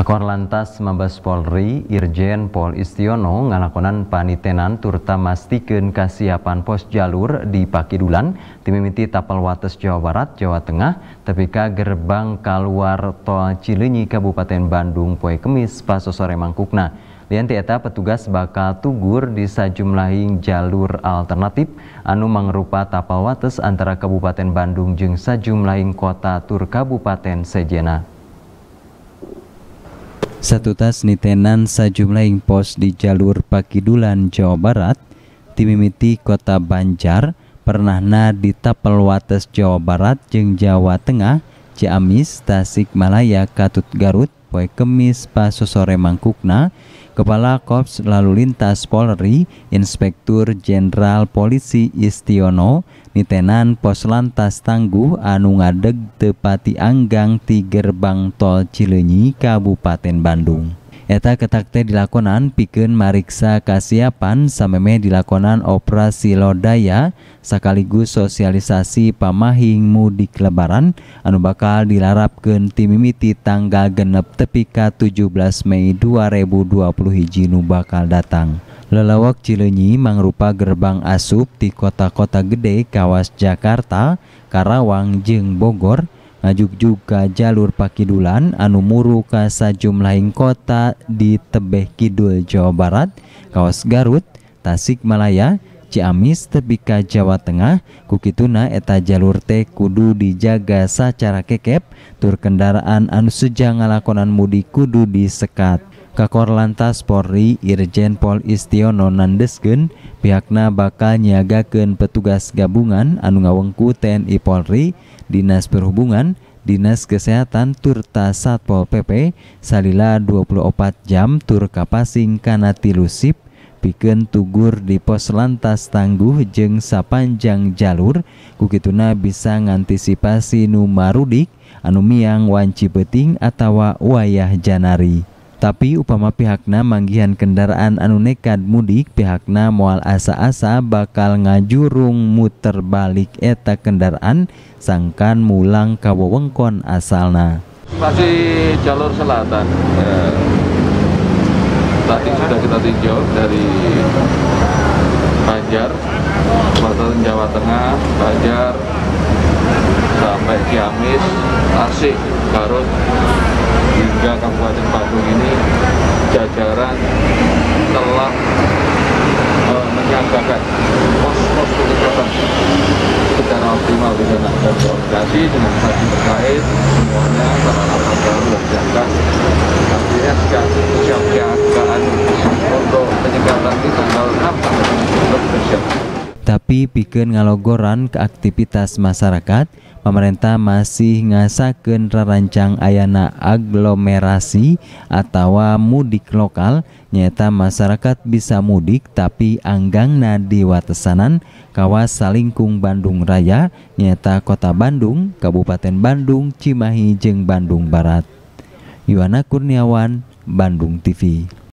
Kakor Lantas Mabes Polri Irjen Pol Istiono ngalakonan panitenan turta mastikan kasiapan pos jalur di Pakidulan timimiti Tapal Wates Jawa Barat Jawa Tengah tapi gerbang kaluar tol Cilinyi Kabupaten Bandung poe Kemis pasosore mangkukna Lian tieta petugas bakal tugur di sajumlahing jalur alternatif anu mangrupa tapal wates antara Kabupaten Bandung jeung sajumlahing kota tur Kabupaten Sejena. Satu tas nitenan sejumlah ing pos di jalur Pakidulan Jawa Barat timimiti kota Banjar pernahna di Tapel Wates Jawa Barat jeng Jawa Tengah Ciamis Tasikmalaya Katut Garut poe Kemis pasosore mangkukna Kepala Korps Lalu Lintas Polri, Inspektur Jenderal Polisi Istiono, Nitenan Pos Lantas Tangguh anu ngadeg tepati Anggang ti Gerbang Tol Cileunyi Kabupaten Bandung. ketakte di lakonan pique Mariksa Kasiapan samemei di lakonan opera Silodaya sekaligus sosialisasi pamahingmu di lebaran Anu Bakal dilarapkenntiimiiti tangga Genp tepika 17 Mei 2020 Hijinu bakal datang. Lelawwak Clenyi mangrupa gerbang asup di kotakota gede Kawas Jakarta, Karawangjeng Bogor, Ngajuk juga jalur Pakidulan anu muru ka sajumlahing kota di tebeh kidul Jawa Barat, kawas Garut, Tasikmalaya, Ciamis tebika Jawa Tengah, Kukituna eta jalur teh kudu dijaga secara kekep, tur kendaraan anu sejang ngalakonan mudik kudu disekat. Kakor Lantas Polri Irjen Pol Istiono Nandesken pihaknya bakal nyagakan petugas gabungan anu ngawengku TNI Polri, Dinas Perhubungan, Dinas Kesehatan Turta Satpol PP salila 24 jam tur kapasing kana tilusip piken tugur di pos lantas tangguh jeng sapanjang jalur kukituna bisa ngantisipasi numarudik anu miang wanci beting atawa wayah janari. Tapi upama pihakna manggihan kendaraan anu nekat mudik pihakna mual asa-asa bakal ngajurung muter balik eta kendaraan sangkan mulang ka wewengkon asalna. Masih jalur selatan. Ya. Tadi sudah kita tinjau dari Banjar, Kabupaten Jawa Tengah, Banjar sampai Ciamis, Tasik, Garut, hingga Kabupaten Bandung ini jajaran telah e, menyiagakan pos-pos penyekatan secara optimal di sana dan koordinasi dengan saksi terkait semuanya para aparat baru dan jangka artinya sejak kesiapsiagaan untuk penyekatan di tanggal 6 sampai 7 Tapi bikin ngalogoran ke aktivitas masyarakat pemerintah masih ngasakan rancang ayana aglomerasi atau mudik lokal nyata masyarakat bisa mudik tapi anggang nadi watesanan kawas salingkung Bandung Raya nyata kota Bandung Kabupaten Bandung Cimahi jeng Bandung Barat Yuana Kurniawan Bandung TV